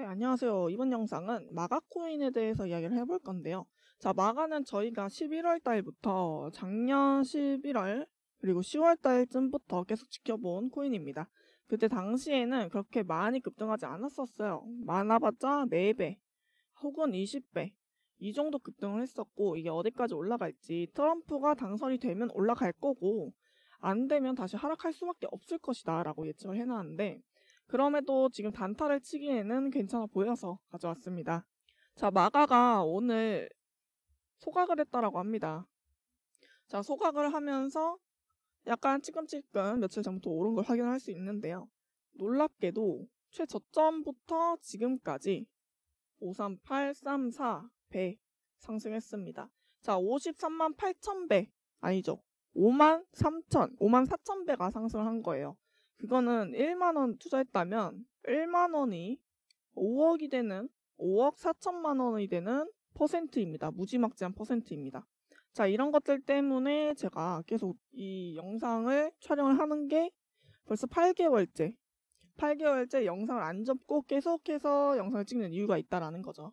네, 안녕하세요. 이번 영상은 마가 코인에 대해서 이야기를 해볼 건데요. 자, 마가는 저희가 11월 달부터 작년 11월 그리고 10월 달쯤부터 계속 지켜본 코인입니다. 그때 당시에는 그렇게 많이 급등하지 않았었어요. 많아봤자 4배 혹은 20배 이 정도 급등을 했었고 이게 어디까지 올라갈지 트럼프가 당선이 되면 올라갈 거고 안 되면 다시 하락할 수밖에 없을 것이다 라고 예측을 해놨는데 그럼에도 지금 단타를 치기에는 괜찮아 보여서 가져왔습니다. 자, 마가가 오늘 소각을 했다라고 합니다. 자, 소각을 하면서 약간 찌끔찌끔 며칠 전부터 오른 걸 확인할 수 있는데요. 놀랍게도 최저점부터 지금까지 53834배 상승했습니다. 자, 5 3 8 0 0 0배 아니죠. 5 3 0 0 0 5 4 0 0 0 배가 상승한 거예요. 그거는 1만 원 투자했다면 1만 원이 5억이 되는 5억 4천만 원이 되는 퍼센트입니다. 무지막지한 퍼센트입니다. 자, 이런 것들 때문에 제가 계속 이 영상을 촬영을 하는 게 벌써 8개월째, 8개월째 영상을 안 접고 계속해서 영상을 찍는 이유가 있다라는 거죠.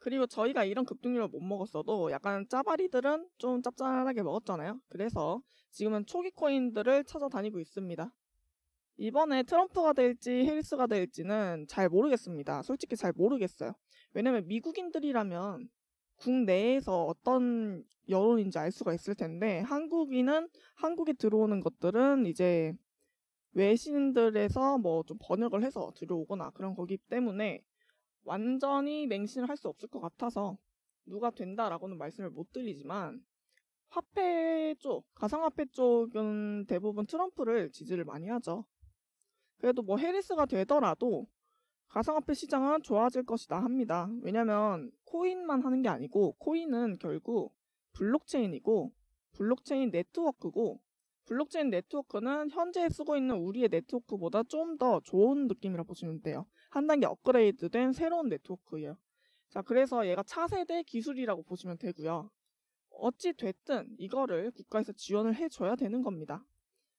그리고 저희가 이런 급등률을 못 먹었어도 약간 짜바리들은 좀 짭짤하게 먹었잖아요. 그래서 지금은 초기 코인들을 찾아다니고 있습니다. 이번에 트럼프가 될지 헬스가 될지는 잘 모르겠습니다. 솔직히 잘 모르겠어요. 왜냐면 미국인들이라면 국내에서 어떤 여론인지 알 수가 있을 텐데 한국인은 한국에 들어오는 것들은 이제 외신들에서 뭐 좀 번역을 해서 들어오거나 그런 거기 때문에 완전히 맹신을 할 수 없을 것 같아서 누가 된다라고는 말씀을 못 드리지만 화폐 쪽, 가상화폐 쪽은 대부분 트럼프를 지지를 많이 하죠. 그래도 뭐 해리스가 되더라도 가상화폐 시장은 좋아질 것이다 합니다. 왜냐면 코인만 하는 게 아니고 코인은 결국 블록체인이고 블록체인 네트워크고 블록체인 네트워크는 현재 쓰고 있는 우리의 네트워크보다 좀 더 좋은 느낌이라 보시면 돼요. 한 단계 업그레이드된 새로운 네트워크예요. 자, 그래서 얘가 차세대 기술이라고 보시면 되고요. 어찌 됐든 이거를 국가에서 지원을 해줘야 되는 겁니다.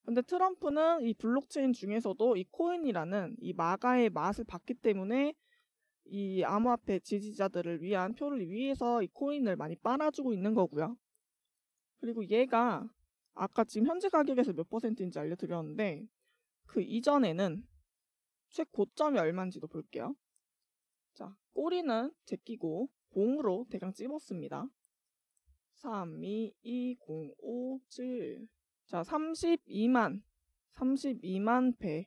근데 트럼프는 이 블록체인 중에서도 이 코인이라는 이 마가의 맛을 봤기 때문에 이 암호화폐 지지자들을 위한 표를 위해서 이 코인을 많이 빨아주고 있는 거고요. 그리고 얘가 아까 지금 현재 가격에서 몇 퍼센트인지 알려드렸는데 그 이전에는 최 고점이 얼마인지도 볼게요. 자, 꼬리는 제끼고 봉으로 대강 찝었습니다. 3, 2, 2, 0, 5, 7. 자, 32만, 32만 배.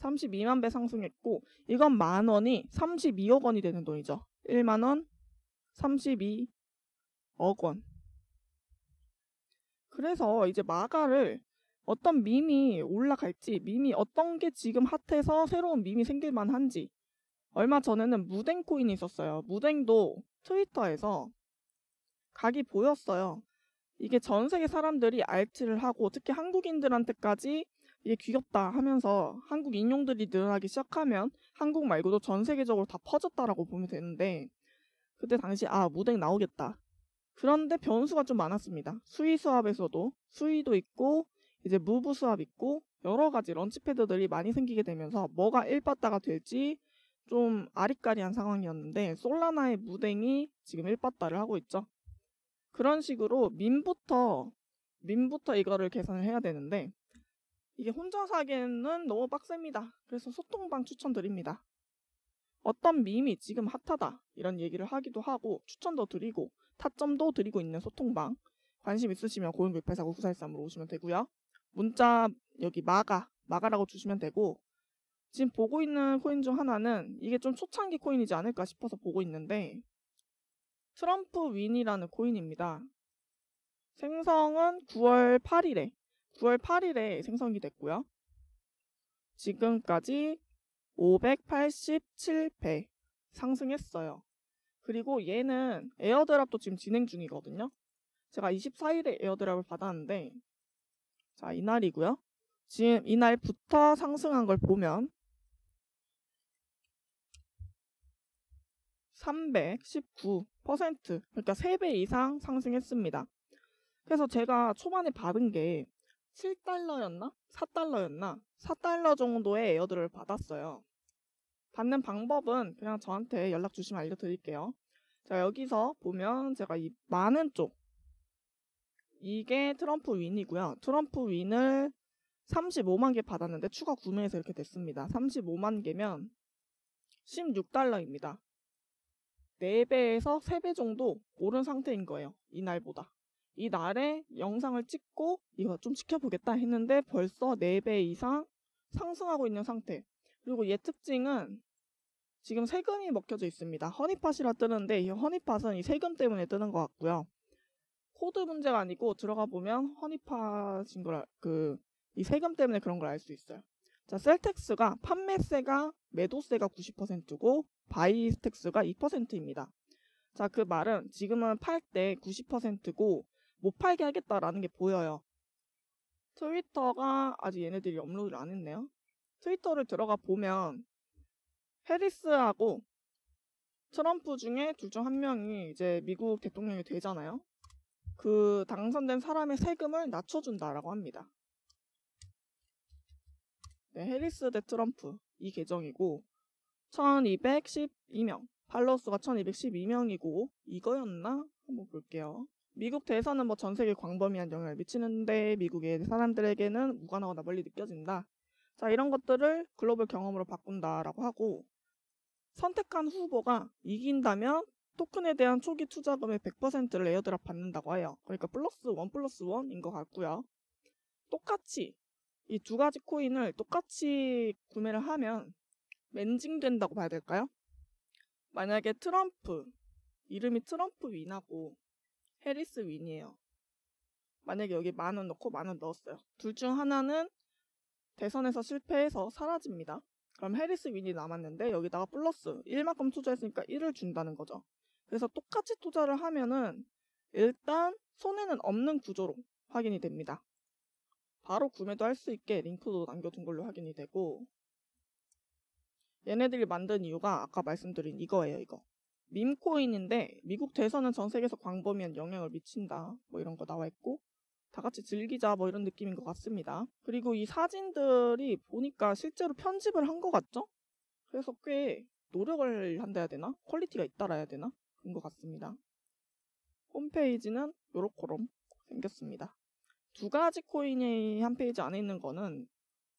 32만 배 상승했고, 이건 만 원이 32억 원이 되는 돈이죠. 1만 원, 32억 원. 그래서 이제 마가를 어떤 밈이 올라갈지, 밈이 어떤 게 지금 핫해서 새로운 밈이 생길만 한지. 얼마 전에는 무댕 코인이 있었어요. 무댕도 트위터에서 각이 보였어요. 이게 전 세계 사람들이 알트를 하고 특히 한국인들한테까지 이게 귀엽다 하면서 한국 인용들이 늘어나기 시작하면 한국 말고도 전 세계적으로 다 퍼졌다라고 보면 되는데 그때 당시 아 무댕 나오겠다. 그런데 변수가 좀 많았습니다. 수위 수합에서도 수위도 있고 이제 무부 수업 있고 여러 가지 런치패드들이 많이 생기게 되면서 뭐가 1바다가 될지 좀 아리까리한 상황이었는데 솔라나의 무댕이 지금 1바다를 하고 있죠. 그런 식으로 민부터 민부터 이거를 계산을 해야 되는데 이게 혼자사기에는 너무 빡셉니다. 그래서 소통방 추천드립니다. 어떤 밈이 지금 핫하다 이런 얘기를 하기도 하고 추천도 드리고 타점도 드리고 있는 소통방 관심 있으시면 고용 급 회사고 9사1 3으로 오시면 되고요. 문자 여기 마가 마가라고 주시면 되고 지금 보고 있는 코인 중 하나는 이게 좀 초창기 코인이지 않을까 싶어서 보고 있는데 트럼프 윈이라는 코인입니다. 생성은 9월 8일에 9월 8일에 생성이 됐고요. 지금까지 587배 상승했어요. 그리고 얘는 에어드랍도 지금 진행 중이거든요. 제가 24일에 에어드랍을 받았는데 자, 이날이고요. 지금 이날부터 상승한 걸 보면 319% 그러니까 3배 이상 상승했습니다. 그래서 제가 초반에 받은 게 7달러였나? 4달러였나? 4달러 정도의 에어드를 받았어요. 받는 방법은 그냥 저한테 연락 주시면 알려드릴게요. 자, 여기서 보면 제가 이 많은 쪽, 이게 트럼프 윈이고요. 트럼프 윈을 35만 개 받았는데 추가 구매해서 이렇게 됐습니다. 35만 개면 16달러입니다. 4배에서 3배 정도 오른 상태인 거예요. 이날보다. 이날에 영상을 찍고 이거 좀 지켜보겠다 했는데 벌써 4배 이상 상승하고 있는 상태. 그리고 얘 특징은 지금 세금이 먹혀져 있습니다. 허니팟이라 뜨는데 이 허니팟은 이 세금 때문에 뜨는 것 같고요. 코드 문제가 아니고 들어가 보면 허니팟인 걸, 그, 이 세금 때문에 그런 걸 알 수 있어요. 자, 셀텍스가 판매세가 매도세가 90%고 바이스텍스가 2%입니다. 자, 그 말은 지금은 팔 때 90%고 못 팔게 하겠다라는 게 보여요. 트위터가 아직 얘네들이 업로드를 안 했네요. 트위터를 들어가 보면 해리스하고 트럼프 중에 둘 중 한 명이 이제 미국 대통령이 되잖아요. 그 당선된 사람의 세금을 낮춰준다라고 합니다. 네, 해리스 대 트럼프 이 계정이고 1212명 팔로우 수가 1212명이고 이거였나? 한번 볼게요. 미국 대선은 뭐전 세계 광범위한 영향을 미치는데 미국의 사람들에게는 무관하거나 멀리 느껴진다. 자 이런 것들을 글로벌 경험으로 바꾼다라고 하고 선택한 후보가 이긴다면 토큰에 대한 초기 투자금의 100%를 에어드랍 받는다고 해요. 그러니까 플러스 원 플러스 원인것 같고요. 똑같이 이 두 가지 코인을 똑같이 구매를 하면 멘징된다고 봐야 될까요? 만약에 트럼프 이름이 트럼프 윈하고 해리스 윈이에요. 만약에 여기 만 원 넣고 만 원 넣었어요. 둘 중 하나는 대선에서 실패해서 사라집니다. 그럼 해리스 윈이 남았는데 여기다가 플러스 1만큼 투자했으니까 1을 준다는 거죠. 그래서 똑같이 투자를 하면은 일단 손해는 없는 구조로 확인이 됩니다. 바로 구매도 할 수 있게 링크도 남겨둔 걸로 확인이 되고 얘네들이 만든 이유가 아까 말씀드린 이거예요, 이거. 밈코인인데 미국 대선은 전 세계에서 광범위한 영향을 미친다. 뭐 이런 거 나와 있고 다 같이 즐기자 뭐 이런 느낌인 것 같습니다. 그리고 이 사진들이 보니까 실제로 편집을 한 것 같죠? 그래서 꽤 노력을 한다 해야 되나? 퀄리티가 있다라 해야 되나? 것 같습니다. 홈페이지는 요렇게롬 생겼습니다. 두 가지 코인의 한 페이지 안에 있는 거는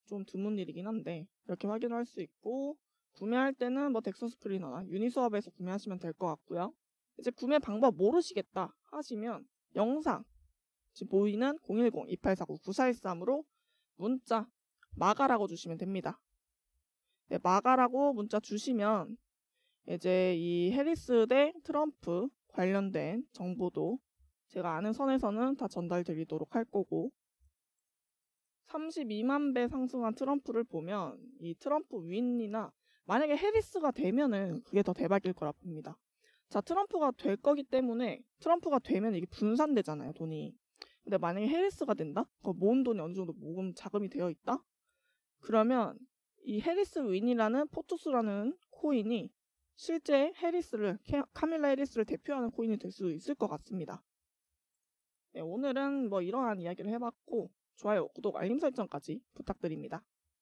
좀 드문 일이긴 한데 이렇게 확인할 수 있고 구매할 때는 뭐 덱서스 프리너나 유니스왑에서 구매하시면 될 것 같고요. 이제 구매 방법 모르시겠다 하시면 영상 지금 보이는 010-2849-9413으로 문자 마가라고 주시면 됩니다. 네, 마가라고 문자 주시면 이제 이 해리스 대 트럼프 관련된 정보도 제가 아는 선에서는 다 전달드리도록 할 거고 32만 배 상승한 트럼프를 보면 이 트럼프 윈이나 만약에 해리스가 되면은 그게 더 대박일 거라 봅니다. 자, 트럼프가 될 거기 때문에 트럼프가 되면 이게 분산되잖아요, 돈이. 근데 만약에 해리스가 된다? 그 모은 돈이 어느 정도 모금 자금이 되어 있다? 그러면 이 해리스 윈이라는 포토스라는 코인이 실제 해리스를 카밀라 해리스를 대표하는 코인이 될 수 있을 것 같습니다. 네, 오늘은 뭐 이러한 이야기를 해봤고 좋아요, 구독, 알림 설정까지 부탁드립니다.